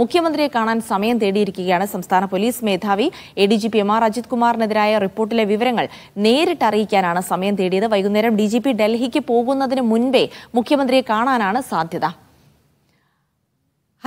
മുഖ്യമന്ത്രിയെ കാണാൻ സമയം തേടിയിരിക്കുകയാണ് സംസ്ഥാന പോലീസ് മേധാവി A D G P M R Ajith കുമാറിനെതിരായ റിപ്പോർട്ടിലെ വിവരങ്ങൾ നേരിട്ട് അറിയിക്കാനാണ് സമയം തേടിയത് വൈകുന്നേരം ഡി ജി പി ഡൽഹിക്ക് പോകുന്നതിന് മുൻപേ മുഖ്യമന്ത്രിയെ കാണാനാണ് സാധ്യത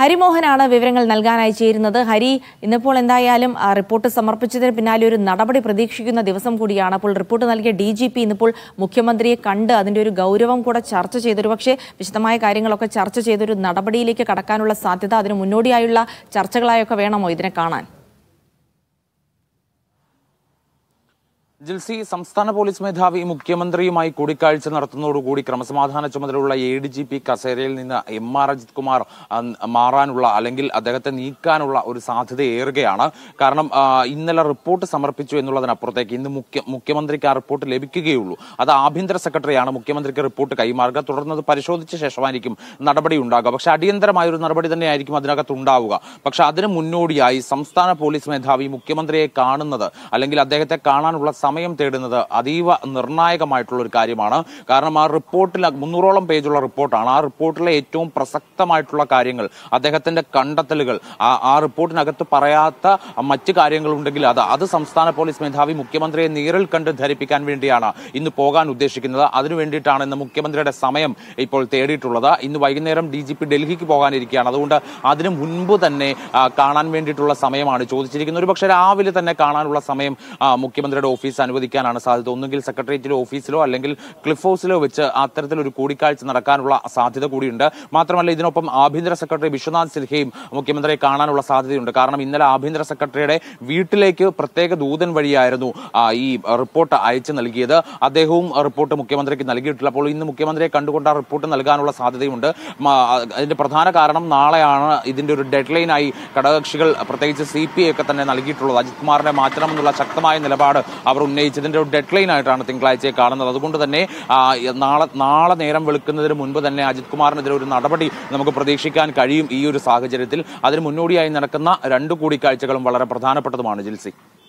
ഹരിമോഹനാണ് വിവരങ്ങൾ നൽകാനായി ചേരുന്നത് ഹരി ഇന്നിപ്പോൾ എന്തായാലും റിപ്പോർട്ട് സമർപ്പിച്ചതിന് പിന്നാലെ ഒരു നടപടി പ്രതീക്ഷിക്കുന്ന ദിവസം കൂടിയാണ് അപ്പോൾ റിപ്പോർട്ട് നൽകിയ ഡി ജി പി ഇന്നിപ്പോൾ മുഖ്യമന്ത്രിയെ കണ്ട് അതിൻ്റെ ഒരു ഗൗരവം കൂടെ ചർച്ച ചെയ്തൊരു പക്ഷേ വിശദമായ കാര്യങ്ങളൊക്കെ ചർച്ച ചെയ്തൊരു നടപടിയിലേക്ക് കടക്കാനുള്ള സാധ്യത അതിന് മുന്നോടിയായുള്ള ചർച്ചകളായൊക്കെ വേണമോ ഇതിനെ കാണാൻ ജിൽസി സംസ്ഥാന പോലീസ് മേധാവി മുഖ്യമന്ത്രിയുമായി കൂടിക്കാഴ്ച നടത്തുന്നതോടുകൂടി ക്രമസമാധാന ചുമതലയുള്ള എ ഡി ജി പി കസേരയിൽ നിന്ന് എം ആർ അജിത് കുമാർ മാറാനുള്ള അല്ലെങ്കിൽ അദ്ദേഹത്തെ നീക്കാനുള്ള ഒരു സാധ്യത ഏറുകയാണ് കാരണം ഇന്നലെ റിപ്പോർട്ട് സമർപ്പിച്ചു എന്നുള്ളതിനപ്പുറത്തേക്ക് ഇന്ന് മുഖ്യ മുഖ്യമന്ത്രിക്ക് ആ റിപ്പോർട്ട് ലഭിക്കുകയുള്ളൂ അത് ആഭ്യന്തര സെക്രട്ടറിയാണ് മുഖ്യമന്ത്രിക്ക് റിപ്പോർട്ട് കൈമാറുക തുടർന്ന് അത് പരിശോധിച്ച ശേഷമായിരിക്കും നടപടി ഉണ്ടാകുക പക്ഷെ അടിയന്തരമായ ഒരു നടപടി തന്നെയായിരിക്കും അതിനകത്ത് ഉണ്ടാവുക പക്ഷെ അതിന് മുന്നോടിയായി സംസ്ഥാന പോലീസ് മേധാവി മുഖ്യമന്ത്രിയെ കാണുന്നത് അല്ലെങ്കിൽ അദ്ദേഹത്തെ കാണാനുള്ള സമയം സമയം തേടുന്നത് അതീവ നിർണായകമായിട്ടുള്ള ഒരു കാര്യമാണ് കാരണം ആ റിപ്പോർട്ടിൽ മുന്നൂറോളം പേജുള്ള റിപ്പോർട്ടാണ് ആ റിപ്പോർട്ടിലെ ഏറ്റവും പ്രസക്തമായിട്ടുള്ള കാര്യങ്ങൾ അദ്ദേഹത്തിന്റെ കണ്ടെത്തലുകൾ ആ റിപ്പോർട്ടിനകത്ത് പറയാത്ത മറ്റ് കാര്യങ്ങളുണ്ടെങ്കിൽ അത് അത് സംസ്ഥാന പോലീസ് മേധാവി മുഖ്യമന്ത്രിയെ നേരിൽ കണ്ട് ധരിപ്പിക്കാൻ വേണ്ടിയാണ് ഇന്ന് പോകാൻ ഉദ്ദേശിക്കുന്നത് അതിനു വേണ്ടിയിട്ടാണ് ഇന്ന് മുഖ്യമന്ത്രിയുടെ സമയം ഇപ്പോൾ തേടിയിട്ടുള്ളത് ഇന്ന് വൈകുന്നേരം ഡി ജി പി ഡൽഹിക്ക് പോകാനിരിക്കുകയാണ് അതുകൊണ്ട് അതിനു മുൻപ് തന്നെ കാണാൻ വേണ്ടിയിട്ടുള്ള സമയമാണ് ചോദിച്ചിരിക്കുന്നത് ഒരു പക്ഷേ രാവിലെ തന്നെ കാണാനുള്ള സമയം മുഖ്യമന്ത്രിയുടെ ഓഫീസ് അനുവദിക്കാനാണ് സാധ്യത ഒന്നുകിൽ സെക്രട്ടേറിയറ്റിലോ ഓഫീസിലോ അല്ലെങ്കിൽ ക്ലിഫ് ഹൗസിലോ വെച്ച് ഒരു കൂടിക്കാഴ്ച നടക്കാനുള്ള സാധ്യത കൂടിയുണ്ട് മാത്രമല്ല ഇതിനൊപ്പം ആഭ്യന്തര സെക്രട്ടറി വിശ്വനാഥ് സിൻഹയും മുഖ്യമന്ത്രിയെ കാണാനുള്ള സാധ്യതയുണ്ട് കാരണം ഇന്നലെ ആഭ്യന്തര സെക്രട്ടറിയുടെ വീട്ടിലേക്ക് പ്രത്യേക ദൂതൻ വഴിയായിരുന്നു ഈ റിപ്പോർട്ട് അയച്ചു നൽകിയത് അദ്ദേഹവും റിപ്പോർട്ട് മുഖ്യമന്ത്രിക്ക് നൽകിയിട്ടില്ല അപ്പോൾ ഇന്ന് മുഖ്യമന്ത്രിയെ കണ്ടുകൊണ്ട് ആ റിപ്പോർട്ട് നൽകാനുള്ള സാധ്യതയുണ്ട് അതിന്റെ പ്രധാന കാരണം നാളെയാണ് ഇതിന്റെ ഒരു ഡെഡ് ലൈനായി ഘടകകക്ഷികൾ പ്രത്യേകിച്ച് സി പി ഐ ഒക്കെ തന്നെ നൽകിയിട്ടുള്ളത് അജിത് കുമാറിനെ മാറ്റണമെന്നുള്ള ശക്തമായ നിലപാട് അവർ ഉന്നയിച്ചതിന്റെ ഒരു ഡെഡ് ലൈൻ ആയിട്ടാണ് തിങ്കളാഴ്ചയെ കാണുന്നത് അതുകൊണ്ട് തന്നെ നാളെ നാളെ നേരം വെളുക്കുന്നതിന് മുൻപ് തന്നെ അജിത് കുമാറിനെതിരെ ഒരു നടപടി നമുക്ക് പ്രതീക്ഷിക്കാൻ കഴിയും ഈ ഒരു സാഹചര്യത്തിൽ അതിന് മുന്നോടിയായി നടക്കുന്ന രണ്ട് കൂടിക്കാഴ്ചകളും വളരെ പ്രധാനപ്പെട്ടതുമാണ് ജിൽസി